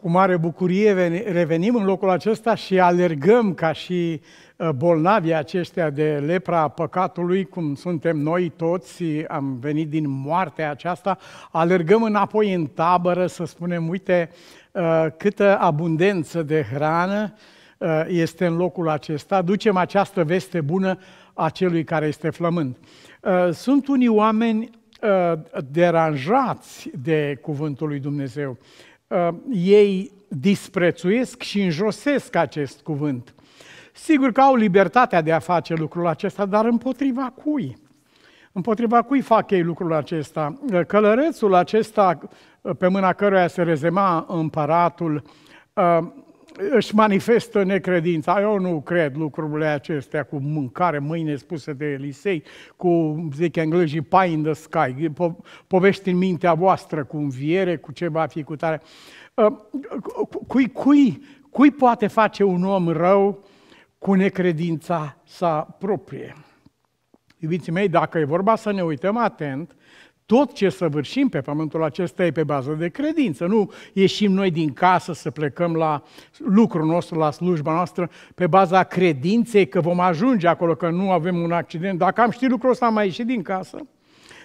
Cu mare bucurie revenim în locul acesta și alergăm ca și uh, bolnavii aceștia de lepra păcatului, cum suntem noi toți, am venit din moartea aceasta, alergăm înapoi în tabără să spunem, uite, uh, câtă abundență de hrană uh, este în locul acesta, ducem această veste bună a celui care este flămând. Sunt unii oameni deranjați de cuvântul lui Dumnezeu. Uh, ei disprețuiesc și înjosesc acest cuvânt. Sigur că au libertatea de a face lucrul acesta, dar împotriva cui? Împotriva cui fac ei lucrul acesta? Uh, călărețul acesta uh, pe mâna căruia se rezema împăratul își manifestă necredința. Eu nu cred lucrurile acestea cu mâncare mâine spuse de Elisei, cu, zic englezii, pie in the sky, po- povești în mintea voastră cu înviere, cu ce va fi cu tare. Ă, cui, cui, cui poate face un om rău cu necredința sa proprie? Iubiții mei, dacă e vorba să ne uităm atent, tot ce săvârșim pe pământul acesta e pe bază de credință. Nu ieșim noi din casă să plecăm la lucrul nostru, la slujba noastră, pe baza credinței că vom ajunge acolo, că nu avem un accident. Dacă am ști lucrul ăsta, am mai ieșit din casă.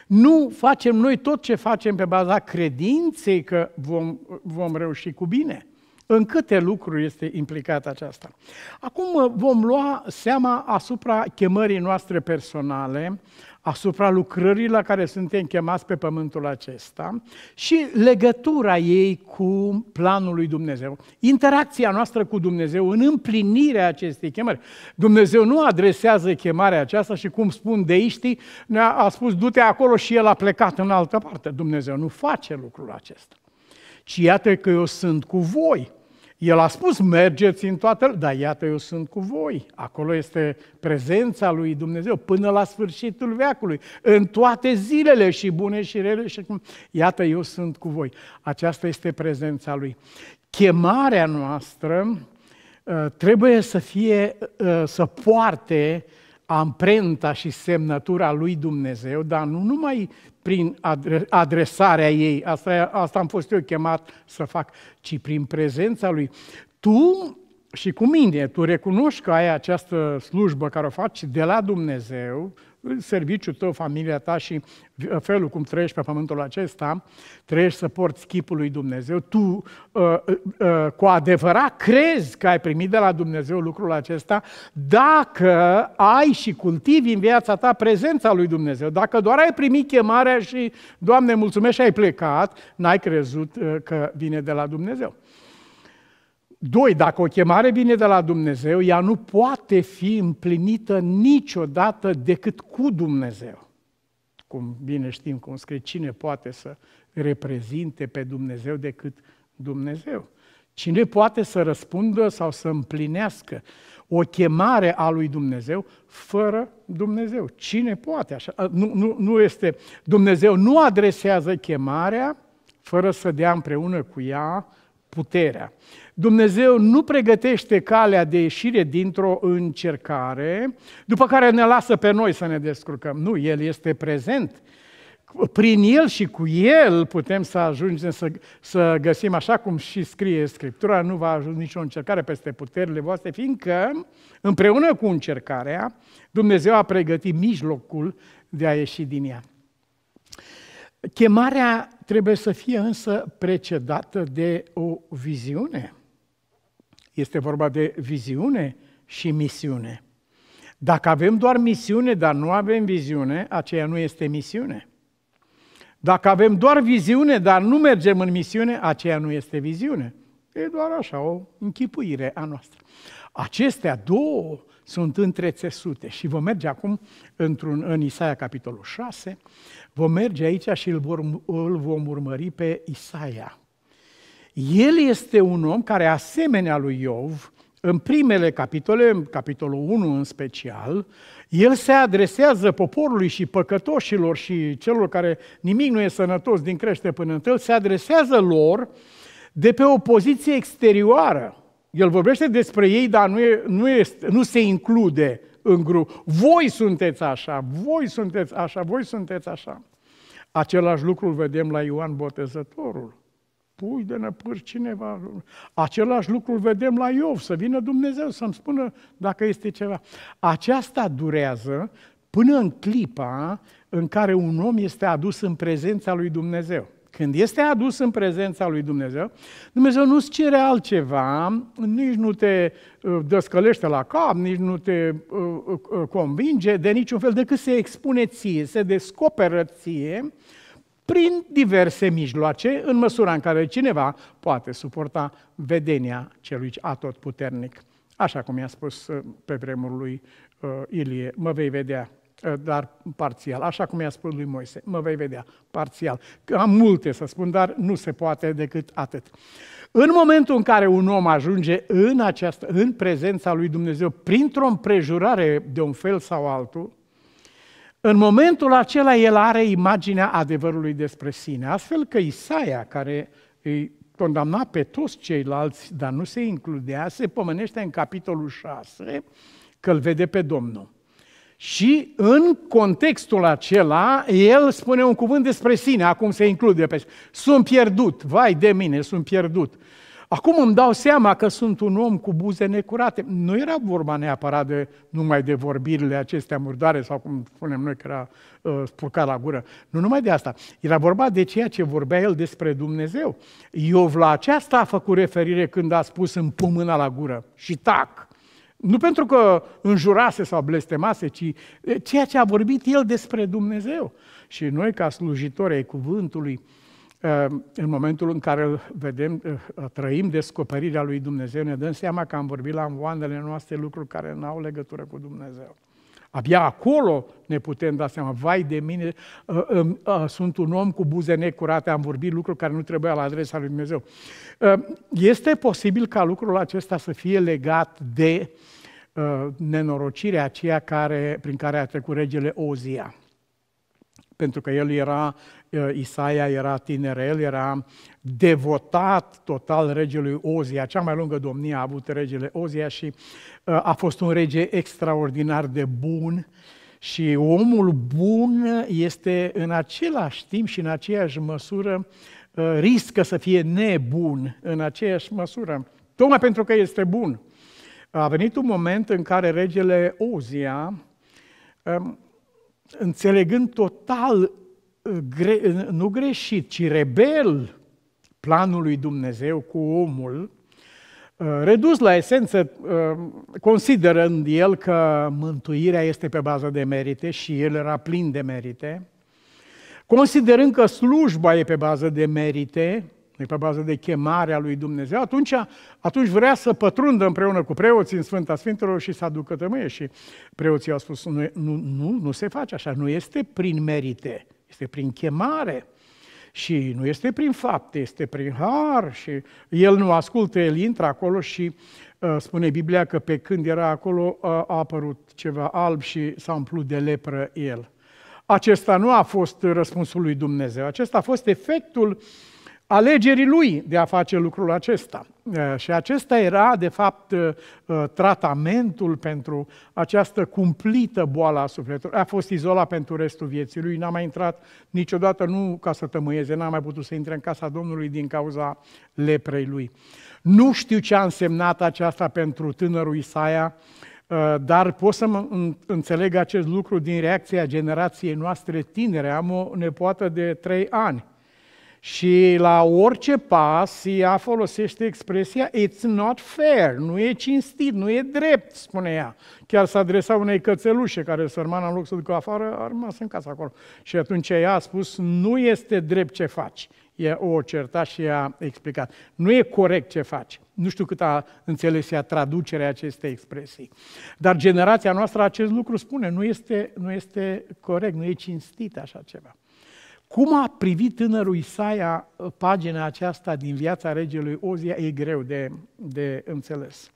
Nu facem noi tot ce facem pe baza credinței că vom, vom reuși cu bine. În câte lucruri este implicată aceasta? Acum vom lua seama asupra chemării noastre personale, asupra lucrării la care suntem chemați pe pământul acesta și legătura ei cu planul lui Dumnezeu. Interacția noastră cu Dumnezeu în împlinirea acestei chemări. Dumnezeu nu adresează chemarea aceasta și cum spun deiștii, ne-a a spus du-te acolo și el a plecat în altă parte. Dumnezeu nu face lucrul acesta. Ci iată că eu sunt cu voi el a spus, mergeți în toată dar iată, eu sunt cu voi. Acolo este prezența lui Dumnezeu până la sfârșitul veacului, în toate zilele și bune și rele. Și iată, eu sunt cu voi. Aceasta este prezența lui. Chemarea noastră ă, trebuie să fie, ă, să poarte amprenta și semnătura lui Dumnezeu, dar nu numai prin adresarea ei, asta, asta am fost eu chemat să fac, ci prin prezența lui. Tu și cu mine, tu recunoști că ai această slujbă care o faci de la Dumnezeu, serviciul tău, familia ta și uh, felul cum trăiești pe pământul acesta, trăiești să porți chipul lui Dumnezeu, tu uh, uh, uh, cu adevărat crezi că ai primit de la Dumnezeu lucrul acesta dacă ai și cultivi în viața ta prezența lui Dumnezeu. Dacă doar ai primit chemarea și, Doamne, mulțumesc și ai plecat, n-ai crezut uh, că vine de la Dumnezeu. Doi, dacă o chemare vine de la Dumnezeu, ea nu poate fi împlinită niciodată decât cu Dumnezeu. Cum bine știm, cum scrie, cine poate să reprezinte pe Dumnezeu decât Dumnezeu? Cine poate să răspundă sau să împlinească o chemare a lui Dumnezeu fără Dumnezeu? Cine poate așa? Nu, nu, nu este. Dumnezeu nu adresează chemarea fără să dea împreună cu ea puterea. Dumnezeu nu pregătește calea de ieșire dintr-o încercare, după care ne lasă pe noi să ne descurcăm. Nu, El este prezent. Prin El și cu El putem să ajungem să, să găsim, așa cum și scrie Scriptura, nu va ajunge nicio încercare peste puterile voastre, fiindcă, împreună cu încercarea, Dumnezeu a pregătit mijlocul de a ieși din ea. Chemarea trebuie să fie însă precedată de o viziune. Este vorba de viziune și misiune. Dacă avem doar misiune, dar nu avem viziune, aceea nu este misiune. Dacă avem doar viziune, dar nu mergem în misiune, aceea nu este viziune. E doar așa, o închipuire a noastră. Acestea două sunt întrețesute. Și vom merge acum într-un, în Isaia, capitolul 6, vom merge aici și îl, vor, îl vom urmări pe Isaia. El este un om care, asemenea lui Iov, în primele capitole, în capitolul 1 în special, el se adresează poporului și păcătoșilor și celor care nimic nu e sănătos din crește până în tăl, se adresează lor de pe o poziție exterioară. El vorbește despre ei, dar nu, e, nu, este, nu se include în grup. Voi sunteți așa, voi sunteți așa, voi sunteți așa. Același lucru îl vedem la Ioan Botezătorul. Pui de năpâr cineva. Același lucru îl vedem la Iov, să vină Dumnezeu să-mi spună dacă este ceva. Aceasta durează până în clipa în care un om este adus în prezența lui Dumnezeu. Când este adus în prezența lui Dumnezeu, Dumnezeu nu-ți cere altceva, nici nu te uh, descălește la cap, nici nu te uh, uh, convinge de niciun fel, decât se expune ție, se descoperă ție prin diverse mijloace, în măsura în care cineva poate suporta vedenia celui atotputernic. Așa cum i-a spus pe vremuri lui Ilie, mă vei vedea Eh, dar parțial, așa cum i-a spus lui Moise. Mă vei vedea, parțial. Că am multe să spun, dar nu se poate decât atât. În momentul în care un om ajunge în, această, în prezența lui Dumnezeu, printr-o împrejurare de un fel sau altul, în momentul acela el are imaginea adevărului despre sine. Astfel că Isaia, care îi condamna pe toți ceilalți, dar nu se includea, se pomenește în capitolul 6 că îl vede pe Domnul. Și în contextul acela, el spune un cuvânt despre sine, acum se include pe Sunt pierdut, vai de mine, sunt pierdut. Acum îmi dau seama că sunt un om cu buze necurate. Nu era vorba neapărat de, numai de vorbirile acestea murdare, sau cum spunem noi că era uh, spurcat la gură. Nu numai de asta. Era vorba de ceea ce vorbea el despre Dumnezeu. Iov la aceasta a făcut referire când a spus în pumâna la gură și tac. Nu pentru că înjurase sau blestemase, ci ceea ce a vorbit el despre Dumnezeu. Și noi, ca slujitori ai cuvântului, în momentul în care îl vedem, trăim descoperirea lui Dumnezeu, ne dăm seama că am vorbit la învoandele noastre lucruri care nu au legătură cu Dumnezeu. Abia acolo ne putem da seama, vai de mine, ă, ă, ă, sunt un om cu buze necurate, am vorbit lucruri care nu trebuia la adresa lui Dumnezeu. Este posibil ca lucrul acesta să fie legat de nenorocirea aceea care, prin care a trecut regele Ozia pentru că el era, ă, Isaia era Tinerel, el era devotat total regelui Ozia, cea mai lungă domnie a avut regele Ozia și ă, a fost un rege extraordinar de bun și omul bun este în același timp și în aceeași măsură ă, riscă să fie nebun în aceeași măsură, tocmai pentru că este bun. A venit un moment în care regele Ozia înțelegând total, uh, gre, uh, nu greșit, ci rebel planul lui Dumnezeu cu omul, uh, redus la esență, considerând el că mântuirea este pe bază de merite și el era plin de merite, considerând că slujba e pe bază de merite, nu pe bază de chemarea lui Dumnezeu, atunci, atunci vrea să pătrundă împreună cu preoții în Sfânta Sfintelor și să aducă tămâie. Și preoții au spus, nu, nu, nu, nu se face așa, nu este prin merite, este prin chemare. Și nu este prin fapte, este prin har și el nu ascultă, el intră acolo și uh, spune Biblia că pe când era acolo uh, a apărut ceva alb și s-a umplut de lepră el. Acesta nu a fost răspunsul lui Dumnezeu, acesta a fost efectul uh, alegerii lui de a face lucrul acesta. Și acesta era, de fapt, tratamentul pentru această cumplită boală a sufletului. A fost izolat pentru restul vieții lui, n-a mai intrat niciodată, nu ca să tămâieze, n-a mai putut să intre în casa Domnului din cauza leprei lui. Nu știu ce a însemnat aceasta pentru tânărul Isaia, dar pot să înțeleg acest lucru din reacția generației noastre tinere. Am o nepoată de trei ani și la orice pas ea folosește expresia it's not fair, nu e cinstit, nu e drept, spune ea. Chiar s-a adresat unei cățelușe care sărmana în loc să ducă afară a rămas în casă acolo. Și atunci ea a spus nu este drept ce faci. E o certa și a explicat. Nu e corect ce faci. Nu știu cât a înțeles ea traducerea acestei expresii. Dar generația noastră acest lucru spune, nu este, nu este corect, nu e cinstit așa ceva. Cum a privit tânărul Isaia uh, pagina aceasta din viața regelui Ozia e greu de, de înțeles.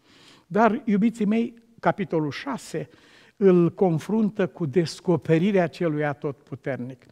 Dar, iubiții mei, capitolul 6 îl confruntă cu descoperirea celui atotputernic.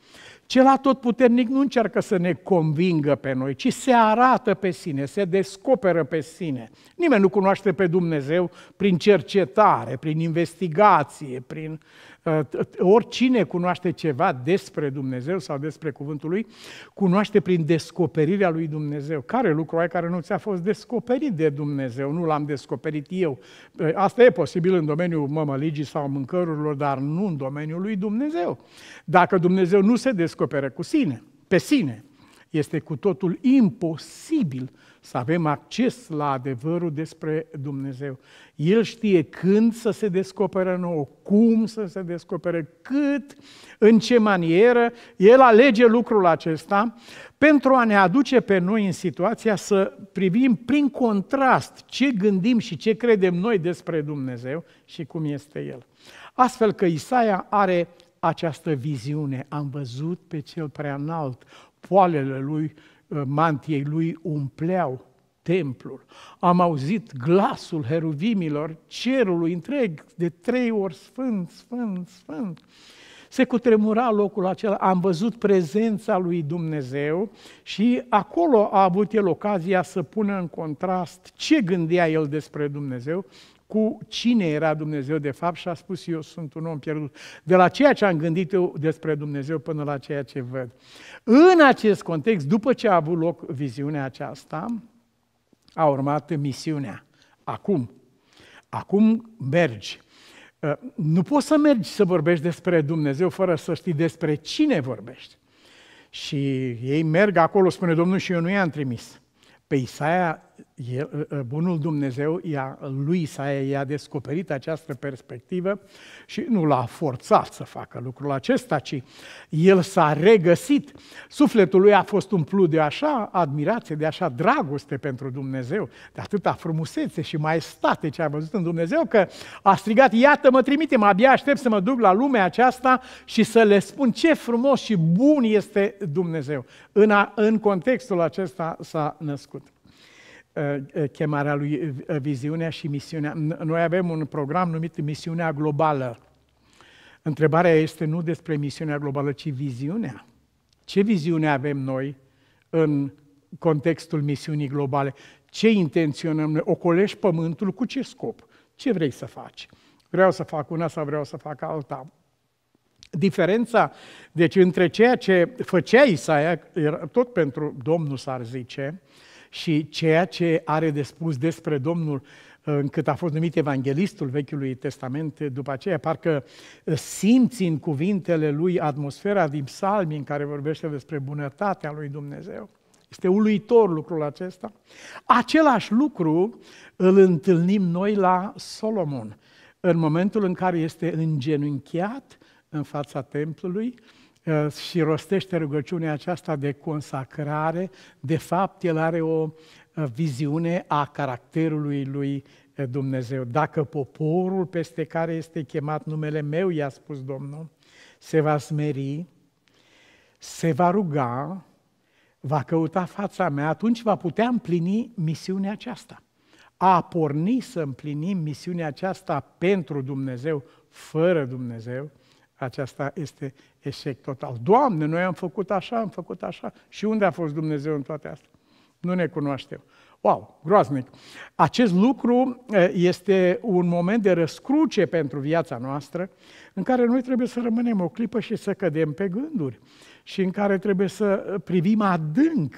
Cel atotputernic nu încearcă să ne convingă pe noi, ci se arată pe sine, se descoperă pe sine. Nimeni nu cunoaște pe Dumnezeu prin cercetare, prin investigație, prin Uh, oricine cunoaște ceva despre Dumnezeu sau despre cuvântul lui, cunoaște prin descoperirea lui Dumnezeu. Care lucru ai care nu ți-a fost descoperit de Dumnezeu? Nu l-am descoperit eu. Uh, asta e posibil în domeniul mămăligii sau mâncărurilor, dar nu în domeniul lui Dumnezeu. Dacă Dumnezeu nu se descoperă cu sine, pe sine, este cu totul imposibil să avem acces la adevărul despre Dumnezeu. El știe când să se descopere nouă, cum să se descopere, cât, în ce manieră. El alege lucrul acesta pentru a ne aduce pe noi în situația să privim prin contrast ce gândim și ce credem noi despre Dumnezeu și cum este El. Astfel că Isaia are această viziune. Am văzut pe cel prea înalt, poalele lui Uh, mantiei lui umpleau templul. Am auzit glasul heruvimilor cerului întreg de trei ori sfânt, sfânt, sfânt. Se cutremura locul acela, am văzut prezența lui Dumnezeu și acolo a avut el ocazia să pună în contrast ce gândea el despre Dumnezeu cu cine era Dumnezeu de fapt și a spus eu sunt un om pierdut. De la ceea ce am gândit eu despre Dumnezeu până la ceea ce văd. În acest context, după ce a avut loc viziunea aceasta, a urmat misiunea. Acum. Acum mergi. Ă, nu poți să mergi să vorbești despre Dumnezeu fără să știi despre cine vorbești. Și ei merg acolo, spune Domnul, și eu nu i-am trimis. Pe Isaia bunul Dumnezeu i-a, lui Isaia i-a descoperit această perspectivă și nu l-a forțat să facă lucrul acesta, ci el s-a regăsit. Sufletul lui a fost umplut de așa admirație, de așa dragoste pentru Dumnezeu, de atâta frumusețe și maestate ce a văzut în Dumnezeu, că a strigat, iată mă trimite, mă abia aștept să mă duc la lumea aceasta și să le spun ce frumos și bun este Dumnezeu. În, a, în contextul acesta s-a născut. Uh, uh, chemarea lui uh, viziunea și misiunea. Noi avem un program numit Misiunea Globală. Întrebarea este nu despre misiunea globală, ci viziunea. Ce viziune avem noi în contextul misiunii globale? Ce intenționăm noi? Ocolești pământul cu ce scop? Ce vrei să faci? Vreau să fac una sau vreau să fac alta? Diferența, deci, între ceea ce făcea Isaia, era tot pentru Domnul, s-ar zice, uh, și ceea ce are de spus despre Domnul uh, încât a fost numit evanghelistul Vechiului Testament uh, după aceea, parcă uh, simți în cuvintele lui atmosfera din psalmi în care vorbește despre bunătatea lui Dumnezeu. Este uluitor lucrul acesta. Același lucru îl întâlnim noi la Solomon, în momentul în care este îngenunchiat în fața templului, Eh, și rostește rugăciunea aceasta de consacrare, de fapt el are o eh, viziune a caracterului lui eh, Dumnezeu. Dacă poporul peste care este chemat numele meu, i-a spus Domnul, se va smeri, se va ruga, va căuta fața mea, atunci va putea împlini misiunea aceasta. A porni să împlinim misiunea aceasta pentru Dumnezeu, fără Dumnezeu, aceasta este eșec total. Doamne, noi am făcut așa, am făcut așa. Și unde a fost Dumnezeu în toate astea? Nu ne cunoaștem. Wow, groaznic! Acest lucru este un moment de răscruce pentru viața noastră, în care noi trebuie să rămânem o clipă și să cădem pe gânduri și în care trebuie să privim adânc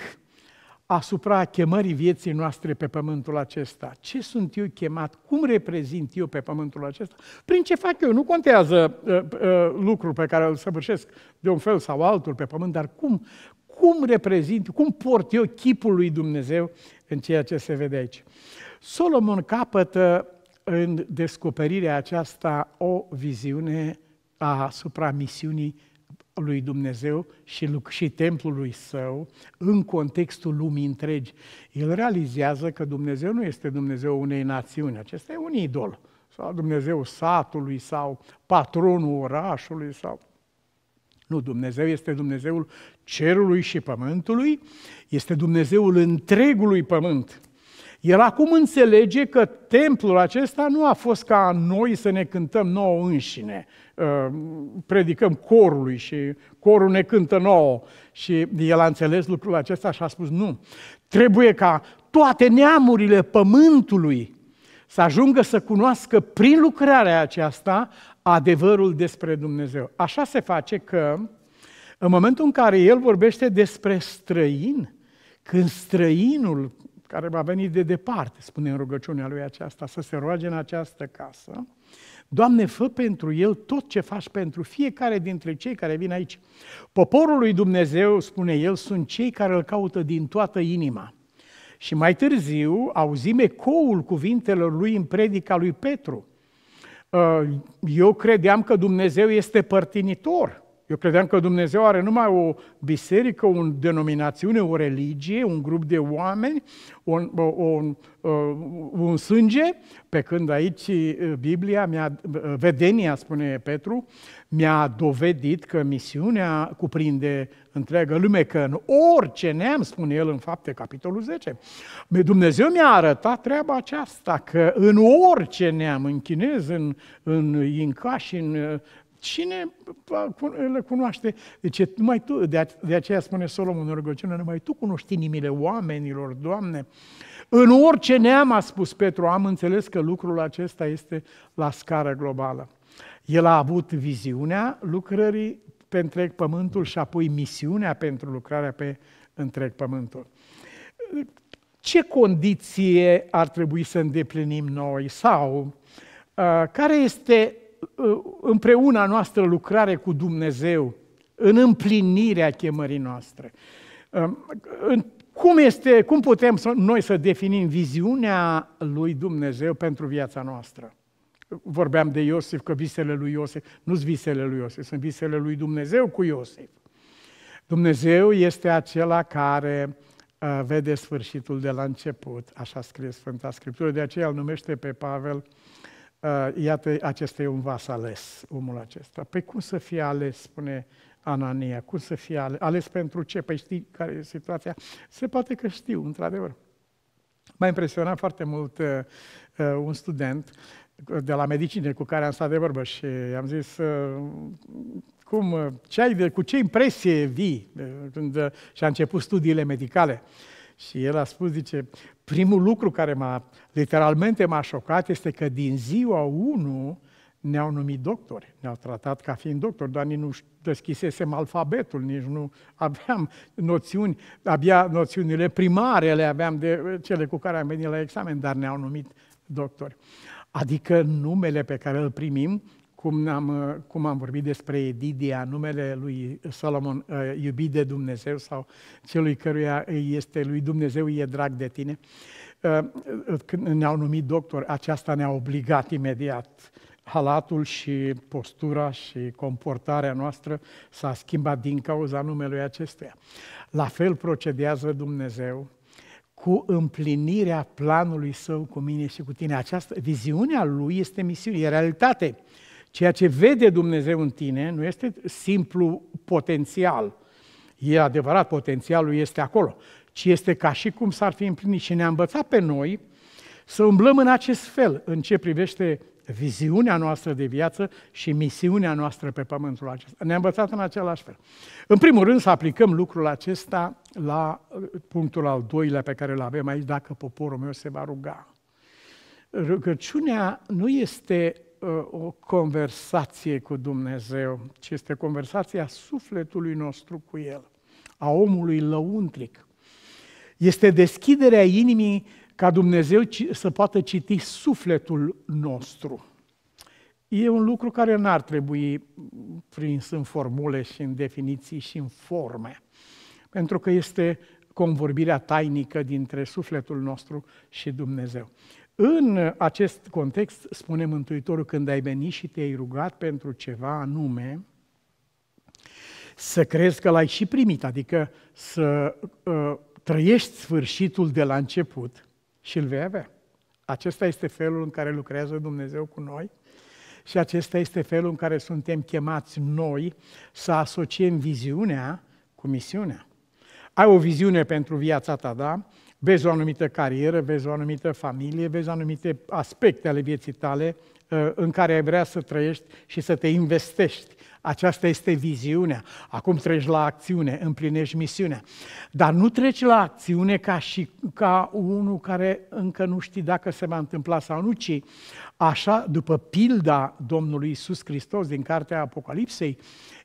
asupra chemării vieții noastre pe pământul acesta. Ce sunt eu chemat? Cum reprezint eu pe pământul acesta? Prin ce fac eu? Nu contează uh, uh, lucrul pe care îl săvârșesc de un fel sau altul pe pământ, dar cum, cum reprezint, cum port eu chipul lui Dumnezeu în ceea ce se vede aici. Solomon capătă în descoperirea aceasta o viziune asupra misiunii lui Dumnezeu și, și templului său în contextul lumii întregi. El realizează că Dumnezeu nu este Dumnezeu unei națiuni, acesta e un idol, sau Dumnezeu satului, sau patronul orașului, sau... Nu, Dumnezeu este Dumnezeul cerului și pământului, este Dumnezeul întregului pământ. El acum înțelege că templul acesta nu a fost ca noi să ne cântăm nouă înșine, uh, predicăm corului și corul ne cântă nouă. Și el a înțeles lucrul acesta și a spus nu. Trebuie ca toate neamurile pământului să ajungă să cunoască prin lucrarea aceasta adevărul despre Dumnezeu. Așa se face că în momentul în care el vorbește despre străin, când străinul care va veni de departe, spune în rugăciunea lui aceasta, să se roage în această casă, Doamne, fă pentru el tot ce faci pentru fiecare dintre cei care vin aici. Poporul lui Dumnezeu, spune el, sunt cei care îl caută din toată inima. Și mai târziu auzim ecoul cuvintelor lui în predica lui Petru. Uh, eu credeam că Dumnezeu este părtinitor, eu credeam că Dumnezeu are numai o biserică, o denominațiune, o religie, un grup de oameni, un, un, un sânge, pe când aici Biblia, mi-a, vedenia, spune Petru, mi-a dovedit că misiunea cuprinde întreagă lume, că în orice neam, spune el în fapte, capitolul 10, Dumnezeu mi-a arătat treaba aceasta, că în orice neam, în chinez, în, în incași, în Cine le cunoaște? Deci, numai tu, de aceea spune Solomon în rugăciune, numai tu cunoști inimile oamenilor, Doamne. În orice neam, a spus Petru, am înțeles că lucrul acesta este la scară globală. El a avut viziunea lucrării pe întreg pământul și apoi misiunea pentru lucrarea pe întreg pământul. Ce condiție ar trebui să îndeplinim noi sau uh, care este Uh, împreună noastră lucrare cu Dumnezeu, în împlinirea chemării noastre. Um, cum, este, cum putem să, noi să definim viziunea lui Dumnezeu pentru viața noastră? Vorbeam de Iosif, că visele lui Iosif, nu sunt visele lui Iosif, sunt visele lui Dumnezeu cu Iosif. Dumnezeu este acela care uh, vede sfârșitul de la început, așa scrie Sfânta Scriptură, de aceea îl numește pe Pavel uh, Uh, iată, acesta e un vas ales, omul acesta. Păi cum să fie ales, spune Anania, cum să fie ales? Ales pentru ce? Păi știi care e situația? Se poate că știu, într-adevăr. M-a impresionat foarte mult uh, uh un student de la medicină cu care am stat de vorbă și am zis, uh, cum, ce ai de, cu ce impresie vii uh, când, și a început studiile medicale. Uh, și el a spus, zice, primul lucru care m-a, literalmente m-a șocat este că din ziua 1 ne-au numit doctori, ne-au tratat ca fiind doctori, dar nici nu deschisesem alfabetul, nici nu aveam noțiuni, abia noțiunile primare le aveam de cele cu care am venit la examen, dar ne-au numit doctori. Adică numele pe care îl primim cum am, uh, cum am vorbit despre Edidia, numele lui Solomon, uh, iubit de Dumnezeu sau celui căruia este lui Dumnezeu, e drag de tine. Uh, când ne-au numit doctor, aceasta ne-a obligat imediat. Halatul și postura și comportarea noastră s-a schimbat din cauza numelui acestuia. La fel procedează Dumnezeu cu împlinirea planului său cu mine și cu tine. Această viziunea lui este misiune, e realitate. Ceea ce vede Dumnezeu în tine nu este simplu potențial. E adevărat, potențialul este acolo, ci este ca și cum s-ar fi împlinit și ne-a învățat pe noi să umblăm în acest fel în ce privește viziunea noastră de viață și misiunea noastră pe pământul acesta. Ne-a învățat în același fel. În primul rând să aplicăm lucrul acesta la uh, punctul al doilea pe care îl avem aici, dacă poporul meu se va ruga. Rugăciunea nu este Uh, o conversație cu Dumnezeu, ci este conversația sufletului nostru cu El, a omului lăuntric. Este deschiderea inimii ca Dumnezeu să poată citi sufletul nostru. E un lucru care n-ar trebui prins în formule și în definiții și în forme, pentru că este convorbirea tainică dintre sufletul nostru și Dumnezeu. În acest context, spune Mântuitorul, când ai venit și te-ai rugat pentru ceva anume, să crezi că l-ai și primit, adică să uh, trăiești sfârșitul de la început și îl vei avea. Acesta este felul în care lucrează Dumnezeu cu noi și acesta este felul în care suntem chemați noi să asociem viziunea cu misiunea. Ai o viziune pentru viața ta, da? Vezi o anumită carieră, vezi o anumită familie, vezi anumite aspecte ale vieții tale uh, în care ai vrea să trăiești și să te investești. Aceasta este viziunea. Acum treci la acțiune, împlinești misiunea. Dar nu treci la acțiune ca și ca unul care încă nu știi dacă se va întâmpla sau nu, ci așa, după pilda Domnului Isus Hristos din cartea Apocalipsei,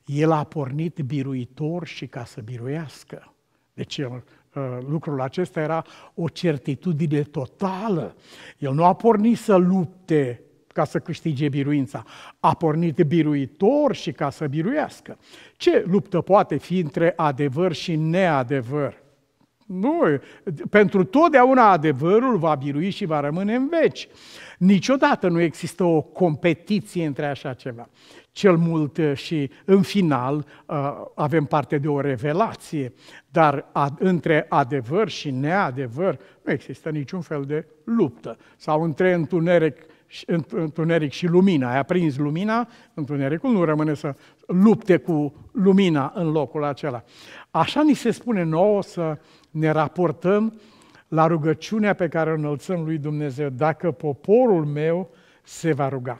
el a pornit biruitor și ca să biruiască. Deci el Uh, lucrul acesta era o certitudine totală. El nu a pornit să lupte ca să câștige biruința. A pornit biruitor și ca să biruiască. Ce luptă poate fi între adevăr și neadevăr? Nu, pentru totdeauna adevărul va birui și va rămâne în veci. Niciodată nu există o competiție între așa ceva cel mult eh, și în final eh, avem parte de o revelație, dar între adevăr și neadevăr nu există niciun fel de luptă. Sau între întuneric, întuneric și lumina, ai aprins lumina, întunericul nu rămâne să lupte cu lumina în locul acela. Așa ni se spune nouă să ne raportăm la rugăciunea pe care o înălțăm lui Dumnezeu, dacă poporul meu se va ruga.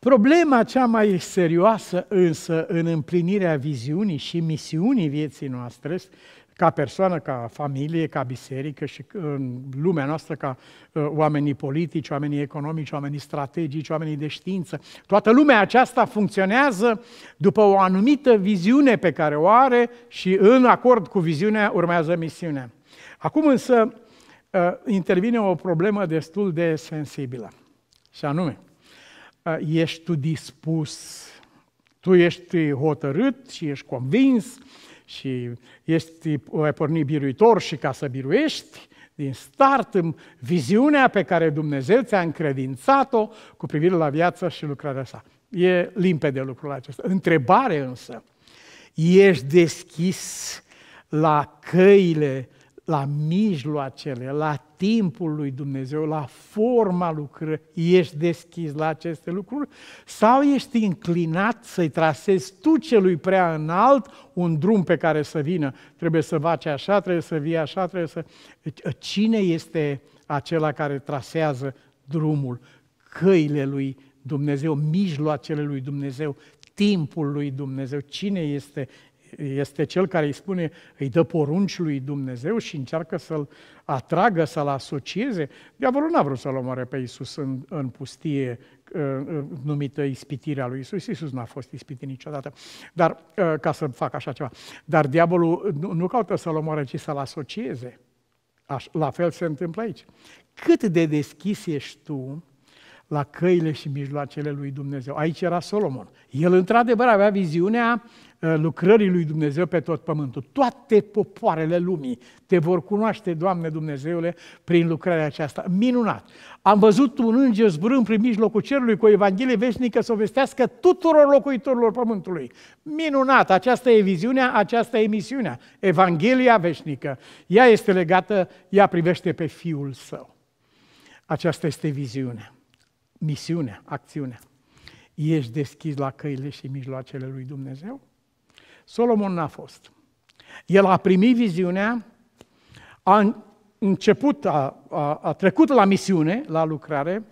Problema cea mai serioasă însă în împlinirea viziunii și misiunii vieții noastre, ca persoană, ca familie, ca biserică și în lumea noastră, ca uh, oamenii politici, oamenii economici, oamenii strategici, oamenii de știință, toată lumea aceasta funcționează după o anumită viziune pe care o are și în acord cu viziunea urmează misiunea. Acum însă uh, intervine o problemă destul de sensibilă, și anume – ești tu dispus, tu ești hotărât și ești convins și ești, ai pornit biruitor și ca să biruiești, din start în viziunea pe care Dumnezeu ți-a încredințat-o cu privire la viața și lucrarea sa. E limpede lucrul acesta. Întrebare însă, ești deschis la căile la mijloacele, la timpul lui Dumnezeu, la forma lucrării, ești deschis la aceste lucruri sau ești înclinat să-i trasezi tu celui prea înalt un drum pe care să vină. Trebuie să faci așa, trebuie să vii așa, trebuie să... Deci, ă, cine este acela care trasează drumul, căile lui Dumnezeu, mijloacele lui Dumnezeu, timpul lui Dumnezeu? Cine este este cel care îi spune, îi dă porunci lui Dumnezeu și încearcă să-l atragă, să-l asocieze. Diavolul n-a vrut să-l omoare pe Iisus în, în pustie, uh, uh, numită ispitirea lui Isus. Isus n-a fost ispitit niciodată, dar uh, ca să fac așa ceva. Dar diavolul nu, caută să-l omoare, ci să-l asocieze. la fel se întâmplă aici. Cât de deschis ești tu la căile și mijloacele lui Dumnezeu. Aici era Solomon. El, într-adevăr, avea viziunea Eh, lucrării lui Dumnezeu pe tot pământul. Toate popoarele lumii te vor cunoaște, Doamne Dumnezeule, prin lucrarea aceasta. Minunat! Am văzut un înger zburând prin mijlocul cerului cu o Evanghelie veșnică să o vestească tuturor locuitorilor pământului. Minunat! Aceasta e viziunea, aceasta e misiunea. Evanghelia veșnică. Ea este legată, ea privește pe Fiul Său. Aceasta este viziunea, misiunea, acțiunea. Ești deschis la căile și mijloacele lui Dumnezeu? Solomon n-a fost. El a primit viziunea, a început, a, a, a trecut la misiune, la lucrare,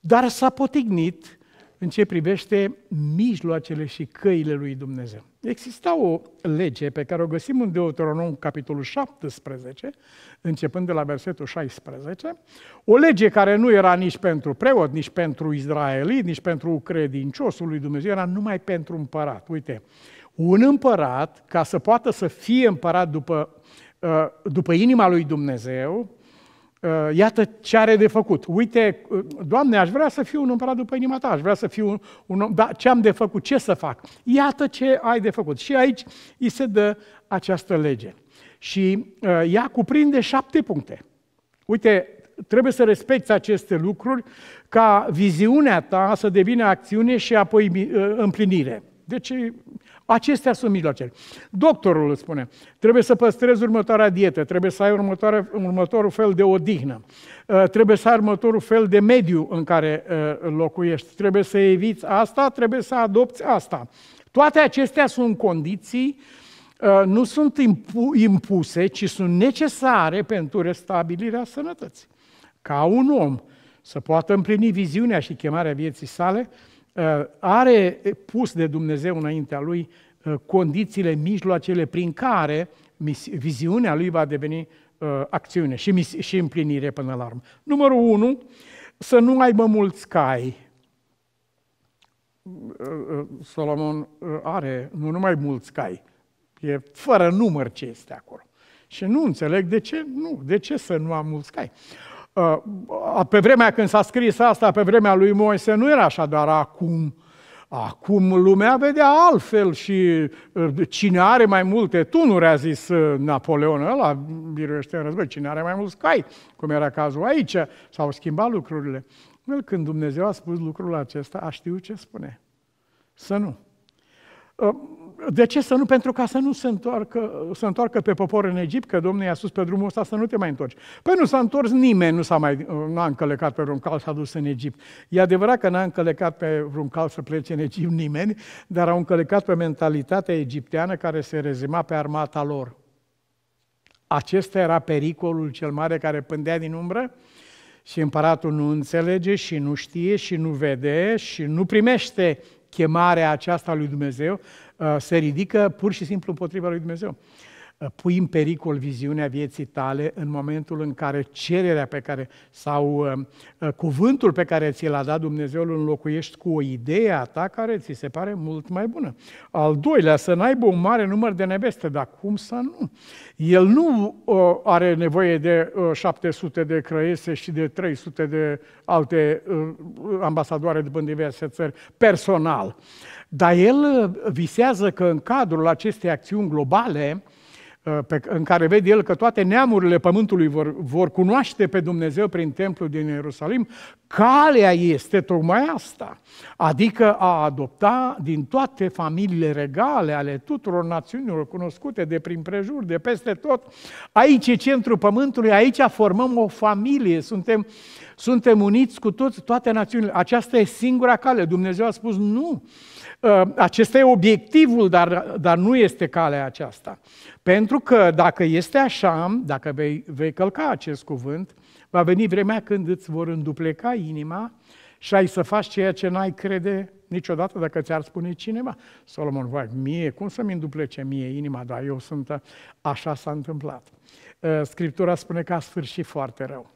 dar s-a potignit în ce privește mijloacele și căile lui Dumnezeu. Exista o lege pe care o găsim în Deuteronom, capitolul 17, începând de la versetul 16, o lege care nu era nici pentru preot, nici pentru israelit, nici pentru credinciosul lui Dumnezeu, era numai pentru împărat. Uite, un împărat, ca să poată să fie împărat după, uh, după inima lui Dumnezeu, uh, iată ce are de făcut. Uite, uh, Doamne, aș vrea să fiu un împărat după inima ta, aș vrea să fiu un, un om, dar ce am de făcut, ce să fac? Iată ce ai de făcut. Și aici îi se dă această lege. Și ea cuprinde șapte puncte. Uite, trebuie să respecti aceste lucruri ca viziunea ta să devină acțiune și apoi împlinire. Deci acestea sunt mijloacele. Doctorul îți spune, trebuie să păstrezi următoarea dietă, trebuie să ai următorul fel de odihnă, ă, trebuie să ai următorul fel de mediu în care ă, locuiești, trebuie să eviți asta, trebuie să adopți asta. Toate acestea sunt condiții, ă, nu sunt impuse, ci sunt necesare pentru restabilirea sănătății. Ca un om să poată împlini viziunea și chemarea vieții sale, Uh, are pus de Dumnezeu înaintea lui uh, condițiile, mijloacele prin care viziunea lui va deveni uh, acțiune și, și împlinire până la urmă. Numărul 1, să nu aibă mulți cai. Solomon are nu numai mulți cai, e fără număr ce este acolo. Și nu înțeleg de ce, nu, de ce să nu am mulți cai. Uh, Uh, pe vremea când s-a scris asta, pe vremea lui Moise, nu era așa, dar acum, acum lumea vedea altfel și uh, cine are mai multe tunuri, a zis uh, Napoleon ăla, biruiește în război, cine are mai mulți cai, cum era cazul aici, s-au schimbat lucrurile. El, când Dumnezeu a spus lucrul acesta, a știut ce spune. Să nu. De ce să nu? Pentru ca să nu se întoarcă, să întoarcă pe popor în Egipt, că Domnul i-a spus pe drumul ăsta să nu te mai întorci. Păi nu s-a întors nimeni, nu s-a mai n-a încălecat pe vreun cal, și a dus în Egipt. E adevărat că n-a încălecat pe vreun cal să plece în Egipt nimeni, dar au încălecat pe mentalitatea egipteană care se rezima pe armata lor. Acesta era pericolul cel mare care pândea din umbră și împăratul nu înțelege și nu știe și nu vede și nu primește chemarea aceasta lui Dumnezeu, Uh, se ridică pur și simplu împotriva lui Dumnezeu. Uh, pui în pericol viziunea vieții tale în momentul în care cererea pe care sau uh, cuvântul pe care ți l-a dat Dumnezeu îl înlocuiești cu o idee a ta care ți se pare mult mai bună. Al doilea, să n-aibă un mare număr de neveste, dar cum să nu? El nu are nevoie de 700 de crăiese și de 300 de alte ambasadoare de diverse țări personal. Dar el uh, visează că în cadrul acestei acțiuni globale, uh, pe, în care vede el că toate neamurile pământului vor, vor cunoaște pe Dumnezeu prin templul din Ierusalim, calea este tocmai asta, adică a adopta din toate familiile regale ale tuturor națiunilor cunoscute de prin prejur, de peste tot. Aici e centrul pământului, aici formăm o familie, suntem uh, suntem uniți cu toți, toate națiunile. Aceasta e singura cale. Dumnezeu a spus nu. Uh, acesta e obiectivul, dar, dar nu este calea aceasta. Pentru că dacă este așa, dacă vei, vei călca acest cuvânt, va veni vremea când îți vor îndupleca inima și ai să faci ceea ce n-ai crede niciodată dacă ți-ar spune cineva. Solomon Vac, mie, cum să-mi înduplece mie inima, dar eu sunt, uh, așa s-a întâmplat. Uh, Scriptura spune că a sfârșit foarte rău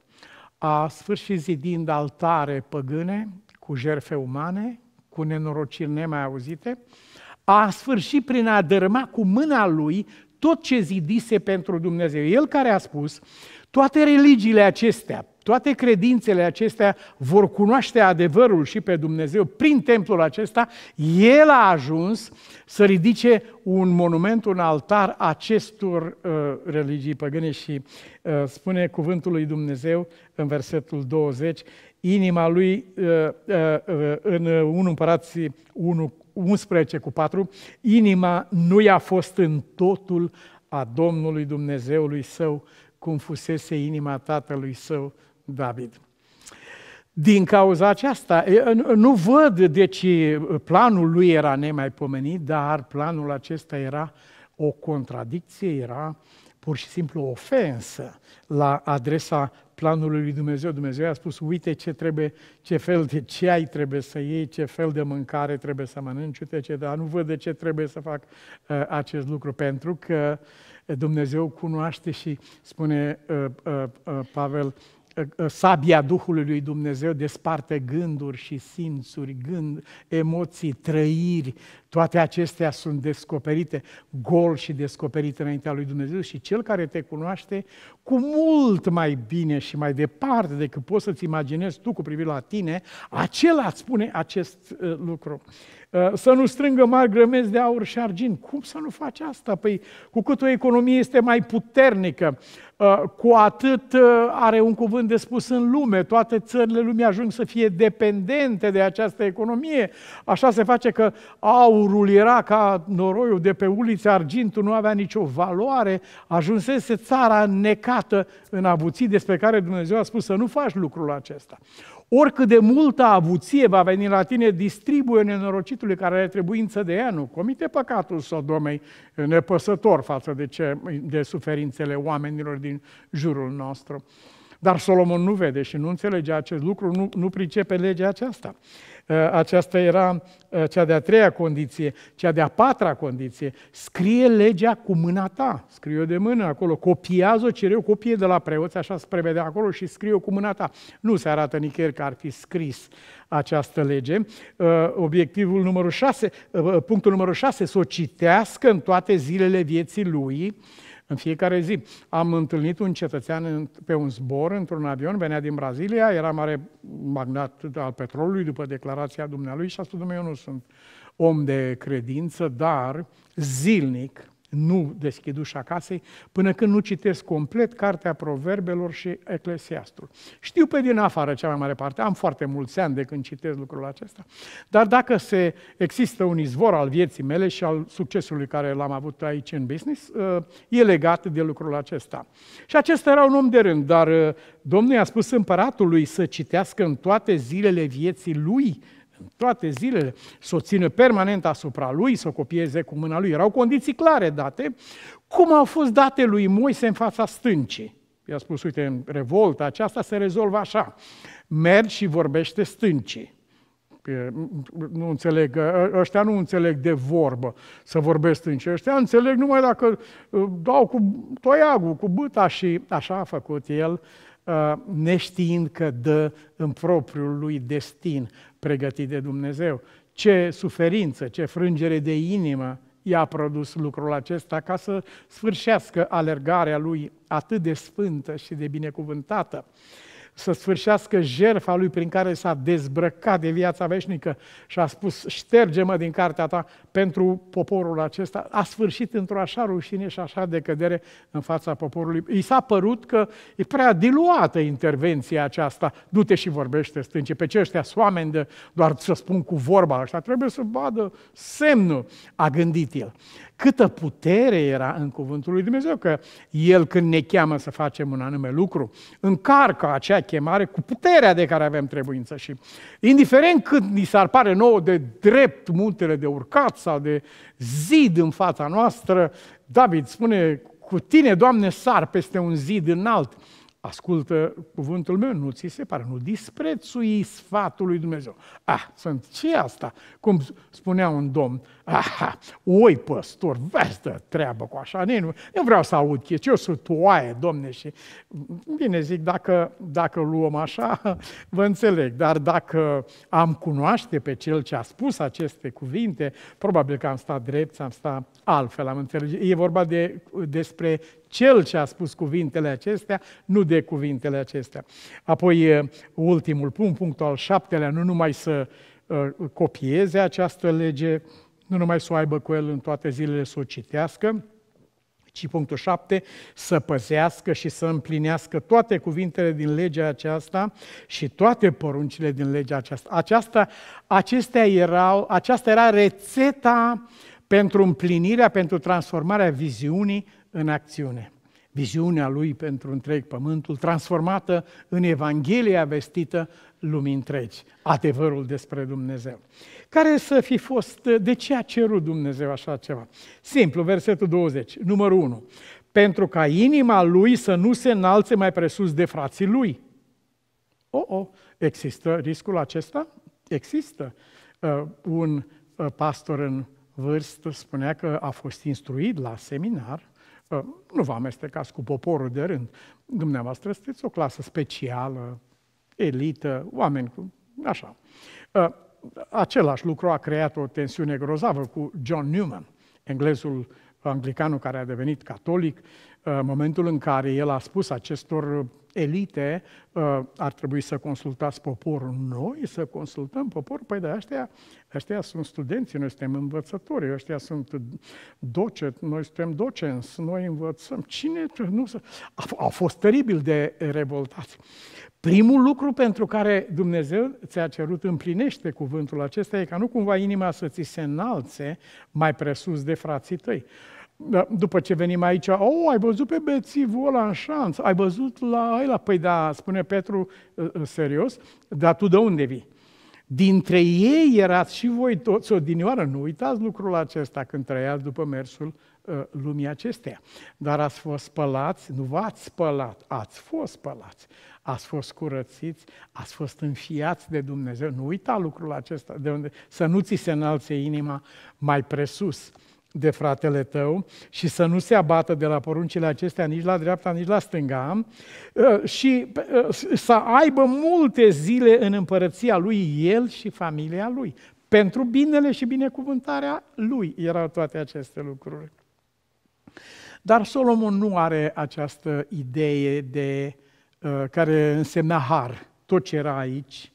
a sfârșit zidind altare păgâne cu jerfe umane, cu nenorociri nemai auzite, a sfârșit prin a dărâma cu mâna lui tot ce zidise pentru Dumnezeu. El care a spus, toate religiile acestea, toate credințele acestea vor cunoaște adevărul și pe Dumnezeu prin templul acesta. El a ajuns să ridice un monument, un altar acestor uh, religii păgâne și uh, spune cuvântul lui Dumnezeu în versetul 20, inima lui uh, uh, uh, în 1 Împărații 1, 11 cu 4, inima nu i-a fost în totul a Domnului Dumnezeului său, cum fusese inima tatălui său David. Din cauza aceasta, nu văd deci planul lui era nemaipomenit, dar planul acesta era o contradicție, era pur și simplu o ofensă la adresa planului lui Dumnezeu. Dumnezeu a spus, uite ce trebuie, ce fel de ceai trebuie să iei, ce fel de mâncare trebuie să mănânci, uite ce, dar nu văd de ce trebuie să fac uh, acest lucru, pentru că Dumnezeu cunoaște și spune uh, uh, uh, Pavel, Uh, uh, sabia Duhului lui Dumnezeu desparte gânduri și simțuri, gând, emoții, trăiri, toate acestea sunt descoperite, gol și descoperite înaintea lui Dumnezeu și cel care te cunoaște cu mult mai bine și mai departe decât poți să-ți imaginezi tu cu privire la tine, acela îți spune acest uh, lucru. Să nu strângă mari grămezi de aur și argint. Cum să nu faci asta? Păi cu cât o economie este mai puternică, Uh, cu atât uh, are un cuvânt de spus în lume. Toate țările lumii ajung să fie dependente de această economie. Așa se face că aurul era ca noroiul de pe uliță, argintul nu avea nicio valoare, ajunsese țara necată în avuții despre care Dumnezeu a spus să nu faci lucrul acesta oricât de multă avuție va veni la tine, distribuie nenorocitului care are trebuință de ea, nu comite păcatul Sodomei nepăsător față de, ce, de suferințele oamenilor din jurul nostru. Dar Solomon nu vede și nu înțelege acest lucru, nu, nu pricepe legea aceasta. Uh, aceasta era uh, cea de-a treia condiție, cea de-a patra condiție. Scrie legea cu mâna ta, scrie-o de mână acolo, copiază-o, cere o copie de la preoți, așa se prevede acolo și scrie-o cu mâna ta. Nu se arată nicăieri că ar fi scris această lege. Uh, obiectivul numărul șase, punctul numărul șase, să o citească în toate zilele vieții lui, în fiecare zi. Am întâlnit un cetățean pe un zbor, într-un avion, venea din Brazilia, era mare magnat al petrolului, după declarația dumnealui, și a spus, eu nu sunt om de credință, dar zilnic nu deschid ușa casei până când nu citesc complet Cartea Proverbelor și Eclesiastul. Știu pe din afară cea mai mare parte, am foarte mulți ani de când citesc lucrul acesta, dar dacă se există un izvor al vieții mele și al succesului care l-am avut aici în business, uh, e legat de lucrul acesta. Și acesta era un om de rând, dar uh, Domnul i-a spus împăratului să citească în toate zilele vieții lui în toate zilele, să o țină permanent asupra lui, să o copieze cu mâna lui. Erau condiții clare date, cum au fost date lui Moise în fața stâncii. I-a spus, uite, în revolta aceasta se rezolvă așa. Mergi și vorbește stâncii. Nu înțeleg, ăștia nu înțeleg de vorbă să vorbesc stâncii. Ăștia înțeleg numai dacă uh, dau cu toiagul, cu băta și așa a făcut el uh, neștiind că dă în propriul lui destin pregătit de Dumnezeu, ce suferință, ce frângere de inimă i-a produs lucrul acesta ca să sfârșească alergarea lui atât de sfântă și de binecuvântată să sfârșească jertfa lui prin care s-a dezbrăcat de viața veșnică și a spus, șterge-mă din cartea ta pentru poporul acesta. A sfârșit într-o așa rușine și așa de cădere în fața poporului. I s-a părut că e prea diluată intervenția aceasta. Du-te și vorbește stânce. Pe ce ăștia oameni de doar să spun cu vorba așa. Trebuie să vadă semnul, a gândit el. Câtă putere era în cuvântul lui Dumnezeu, că El când ne cheamă să facem un anume lucru, încarcă acea chemare cu puterea de care avem trebuință. Și indiferent cât ni s-ar pare nouă de drept muntele de urcat sau de zid în fața noastră, David spune, cu tine, Doamne, sar peste un zid înalt ascultă cuvântul meu, nu ți se pare, nu disprețui sfatul lui Dumnezeu. Ah, sunt ce asta? Cum spunea un domn, aha, ah, oi păstor, vezi de treabă cu așa, nu, nu vreau să aud ce eu sunt oaie, domne, și bine zic, dacă, dacă luăm așa, vă înțeleg, dar dacă am cunoaște pe cel ce a spus aceste cuvinte, probabil că am stat drept, am stat altfel, am înțeles. E vorba de, despre cel ce a spus cuvintele acestea, nu de cuvintele acestea. Apoi, ultimul punct, punctul al șaptelea, nu numai să copieze această lege, nu numai să o aibă cu el în toate zilele, să o citească, ci punctul 7, să păzească și să împlinească toate cuvintele din legea aceasta și toate poruncile din legea aceasta. aceasta acestea erau, aceasta era rețeta pentru împlinirea, pentru transformarea viziunii în acțiune. Viziunea lui pentru întreg pământul, transformată în Evanghelia vestită lumii întregi, adevărul despre Dumnezeu. Care să fi fost, de ce a cerut Dumnezeu așa ceva? Simplu, versetul 20, numărul 1. Pentru ca inima lui să nu se înalțe mai presus de frații lui. O, oh, oh, există riscul acesta? Există. Uh, un uh, pastor în vârstă spunea că a fost instruit la seminar Ă, nu vă amestecați cu poporul de rând. Dumneavoastră sunteți o clasă specială, elită, oameni cu... așa. Ă, același lucru a creat o tensiune grozavă cu John Newman, englezul anglicanul care a devenit catolic, momentul în care el a spus acestor uh, elite, uh, ar trebui să consultați poporul. Noi să consultăm poporul? Păi de aștia, aștia sunt studenții, noi suntem învățători, aștia sunt docet, noi suntem docenți, noi învățăm. Cine? Nu, au fost teribil de revoltați. Primul lucru pentru care Dumnezeu ți-a cerut împlinește cuvântul acesta e ca nu cumva inima să ți se înalțe mai presus de frații tăi. Da, după ce venim aici, o, oh, ai văzut pe bețivul ăla în șanț, ai văzut la ăla, păi da, spune Petru ă, ă, serios, dar tu de unde vii? Dintre ei erați și voi toți odinioară, nu uitați lucrul acesta când trăiați după mersul ă, lumii acesteia. Dar ați fost spălați, nu v-ați spălat, ați fost spălați, ați fost curățiți, ați fost înfiați de Dumnezeu. Nu uita lucrul acesta, de unde să nu ți se înalțe inima mai presus de fratele tău și să nu se abată de la poruncile acestea nici la dreapta, nici la stânga ă, și ă, să aibă multe zile în împărăția lui el și familia lui. Pentru binele și binecuvântarea lui erau toate aceste lucruri. Dar Solomon nu are această idee de ă, care însemna har. Tot ce era aici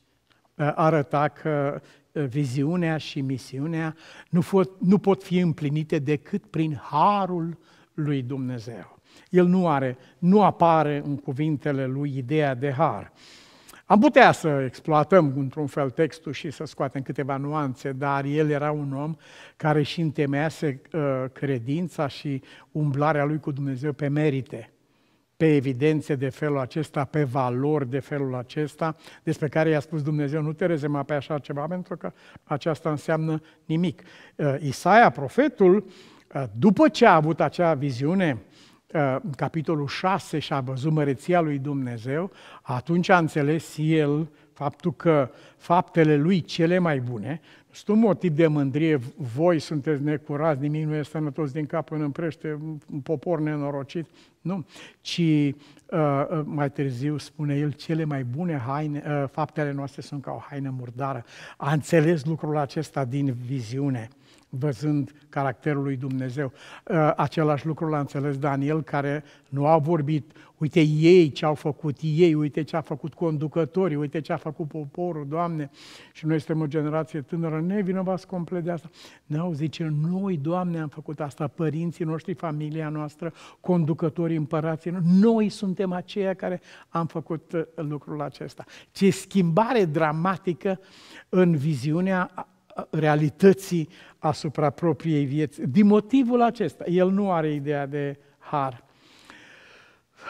arăta că Uh, viziunea și misiunea nu pot, nu pot fi împlinite decât prin harul lui Dumnezeu. El nu are, nu apare în cuvintele lui ideea de har. Am putea să exploatăm într-un fel textul și să scoatem câteva nuanțe, dar el era un om care și întemease uh, credința și umblarea lui cu Dumnezeu pe merite pe evidențe de felul acesta, pe valori de felul acesta, despre care i-a spus Dumnezeu, nu te rezema pe așa ceva, pentru că aceasta înseamnă nimic. Uh, Isaia, profetul, uh, după ce a avut acea viziune, uh, în capitolul 6 și a văzut măreția lui Dumnezeu, atunci a înțeles el faptul că faptele lui cele mai bune sunt un motiv de mândrie, voi sunteți necurați, nimic nu este, sănătos din cap până împrește un popor nenorocit. Nu, ci uh, uh, mai târziu spune el, cele mai bune haine, uh, faptele noastre sunt ca o haină murdară. A înțeles lucrul acesta din viziune văzând caracterul lui Dumnezeu. Uh, același lucru l-a înțeles Daniel, care nu a vorbit Uite ei ce au făcut ei, uite ce a făcut conducătorii, uite ce a făcut poporul, Doamne. Și noi suntem o generație tânără, ne vinovați complet de asta. Nu, zice, noi, Doamne, am făcut asta, părinții noștri, familia noastră, conducătorii, împărații noștri, noi suntem aceia care am făcut uh, lucrul acesta. Ce schimbare dramatică în viziunea realității asupra propriei vieți. Din motivul acesta, el nu are ideea de har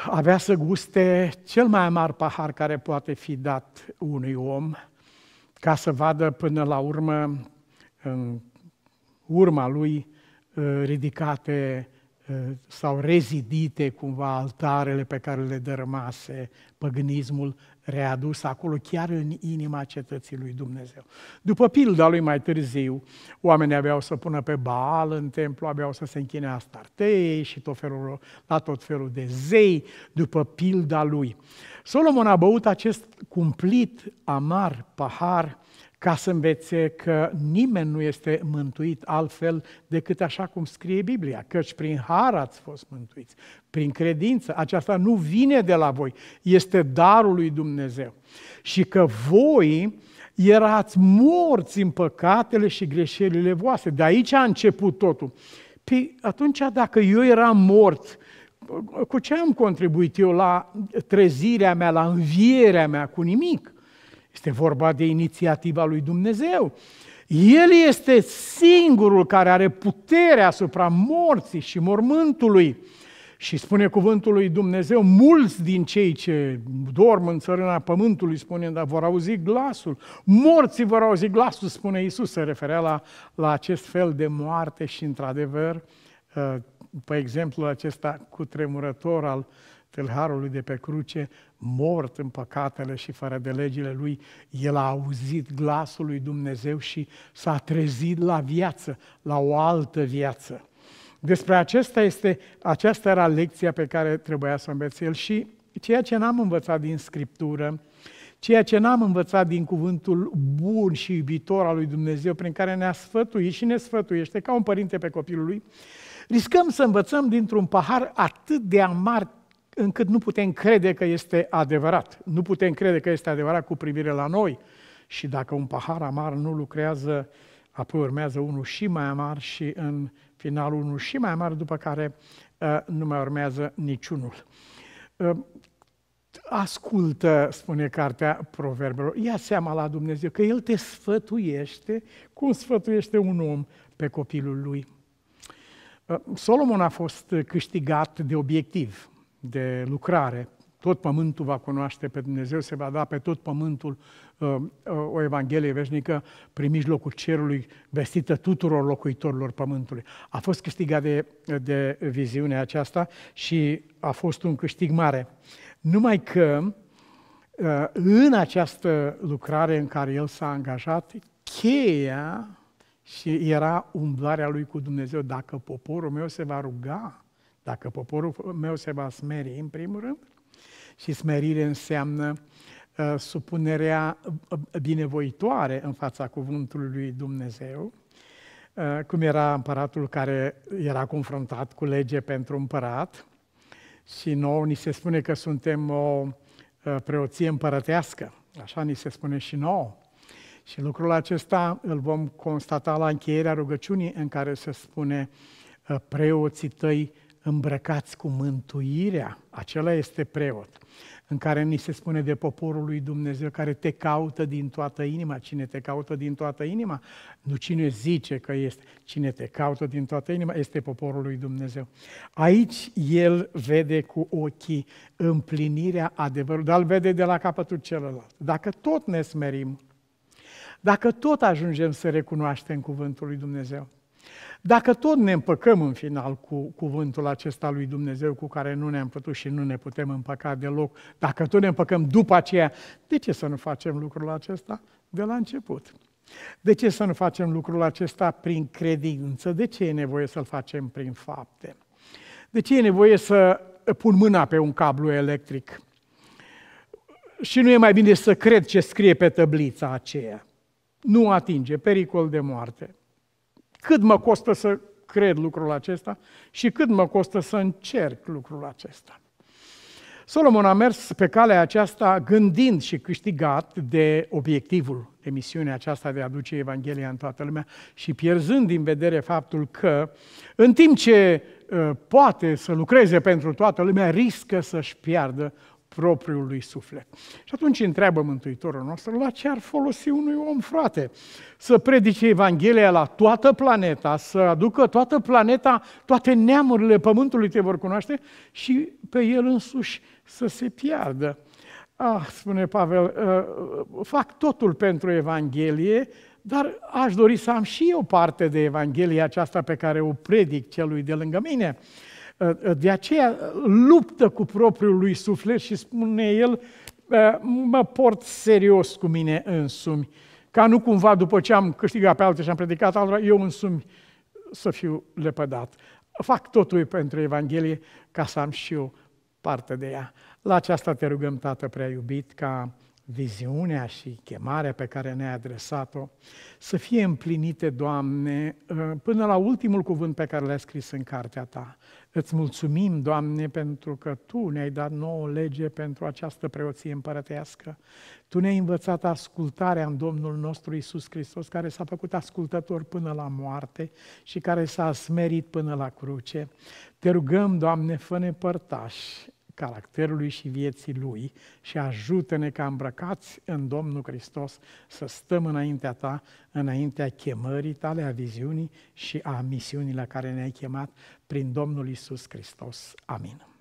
avea să guste cel mai amar pahar care poate fi dat unui om, ca să vadă până la urmă, în urma lui, uh, ridicate uh, sau rezidite cumva altarele pe care le dărâmase păgânismul readus acolo, chiar în inima cetății lui Dumnezeu. După pilda lui mai târziu, oamenii aveau să pună pe bal în templu, aveau să se închine Astartei și tot felul, la tot felul de zei, după pilda lui. Solomon a băut acest cumplit, amar pahar ca să învețe că nimeni nu este mântuit altfel decât așa cum scrie Biblia, căci prin har ați fost mântuiți, prin credință. Aceasta nu vine de la voi, este darul lui Dumnezeu. Și că voi erați morți în păcatele și greșelile voastre. De aici a început totul. Păi atunci dacă eu eram mort, cu ce am contribuit eu la trezirea mea, la învierea mea? Cu nimic. Este vorba de inițiativa lui Dumnezeu. El este singurul care are puterea asupra morții și mormântului. Și spune cuvântul lui Dumnezeu, mulți din cei ce dorm în țărâna pământului, spune, dar vor auzi glasul. Morții vor auzi glasul, spune Iisus, se referea la, la acest fel de moarte și, într-adevăr, ă, pe exemplu acesta cu tremurător al tâlharului de pe cruce, mort în păcatele și fără de legile lui, el a auzit glasul lui Dumnezeu și s-a trezit la viață, la o altă viață. Despre acesta este, aceasta era lecția pe care trebuia să înveți el și ceea ce n-am învățat din Scriptură, ceea ce n-am învățat din cuvântul bun și iubitor al lui Dumnezeu, prin care ne-a sfătuit și ne sfătuiește ca un părinte pe copilul lui, riscăm să învățăm dintr-un pahar atât de amar încât nu putem crede că este adevărat. Nu putem crede că este adevărat cu privire la noi. Și dacă un pahar amar nu lucrează, apoi urmează unul și mai amar și în final unul și mai amar, după care ă, nu mai urmează niciunul. Ă, ascultă, spune cartea proverbelor, ia seama la Dumnezeu că El te sfătuiește cum sfătuiește un om pe copilul lui. Ă, Solomon a fost câștigat de obiectiv de lucrare. Tot pământul va cunoaște pe Dumnezeu, se va da pe tot pământul uh, uh, o Evanghelie veșnică prin mijlocul cerului, vestită tuturor locuitorilor pământului. A fost câștigat de, de viziunea aceasta și a fost un câștig mare. Numai că uh, în această lucrare în care el s-a angajat, cheia și era umblarea lui cu Dumnezeu. Dacă poporul meu se va ruga, dacă poporul meu se va smeri, în primul rând, și smerire înseamnă uh, supunerea uh, binevoitoare în fața cuvântului lui Dumnezeu, uh, cum era împăratul care era confruntat cu lege pentru împărat și nouă ni se spune că suntem o uh, preoție împărătească, așa ni se spune și nouă. Și lucrul acesta îl vom constata la încheierea rugăciunii în care se spune preoții tăi îmbrăcați cu mântuirea, acela este preot, în care ni se spune de poporul lui Dumnezeu care te caută din toată inima. Cine te caută din toată inima? Nu cine zice că este. Cine te caută din toată inima este poporul lui Dumnezeu. Aici el vede cu ochii împlinirea adevărului, dar îl vede de la capătul celălalt. Dacă tot ne smerim, dacă tot ajungem să recunoaștem cuvântul lui Dumnezeu, dacă tot ne împăcăm în final cu cuvântul acesta lui Dumnezeu cu care nu ne-am putut și nu ne putem împăca deloc, dacă tot ne împăcăm după aceea, de ce să nu facem lucrul acesta de la început? De ce să nu facem lucrul acesta prin credință? De ce e nevoie să-l facem prin fapte? De ce e nevoie să pun mâna pe un cablu electric? Și nu e mai bine să cred ce scrie pe tăblița aceea. Nu atinge, pericol de moarte. Cât mă costă să cred lucrul acesta și cât mă costă să încerc lucrul acesta. Solomon a mers pe calea aceasta gândind și câștigat de obiectivul, de misiunea aceasta de a aduce Evanghelia în toată lumea și pierzând din vedere faptul că, în timp ce uh, poate să lucreze pentru toată lumea, riscă să-și piardă propriului suflet. Și atunci întreabă Mântuitorul nostru, la ce ar folosi unui om, frate, să predice Evanghelia la toată planeta, să aducă toată planeta, toate neamurile pământului te vor cunoaște și pe el însuși să se piardă. Ah, spune Pavel, uh, fac totul pentru Evanghelie, dar aș dori să am și eu parte de Evanghelia aceasta pe care o predic celui de lângă mine. Ă, ă, de aceea ă, luptă cu propriul lui suflet și spune el, mă port serios cu mine însumi, ca nu cumva după ce am câștigat pe alții și am predicat altora, eu însumi să fiu lepădat. Fac totul pentru Evanghelie ca să am și eu parte de ea. La aceasta te rugăm, Tată prea iubit, ca viziunea și chemarea pe care ne-ai adresat-o să fie împlinite, Doamne, uh, până la ultimul cuvânt pe care l-ai scris în cartea Ta. Îți mulțumim, Doamne, pentru că Tu ne-ai dat nouă lege pentru această preoție împărătească. Tu ne-ai învățat ascultarea în Domnul nostru Isus Hristos, care s-a făcut ascultător până la moarte și care s-a smerit până la cruce. Te rugăm, Doamne, fă-ne părtași caracterului și vieții Lui și ajută-ne ca îmbrăcați în Domnul Hristos să stăm înaintea Ta, înaintea chemării Tale, a viziunii și a misiunii la care ne-ai chemat prin Domnul Isus Hristos. Amin.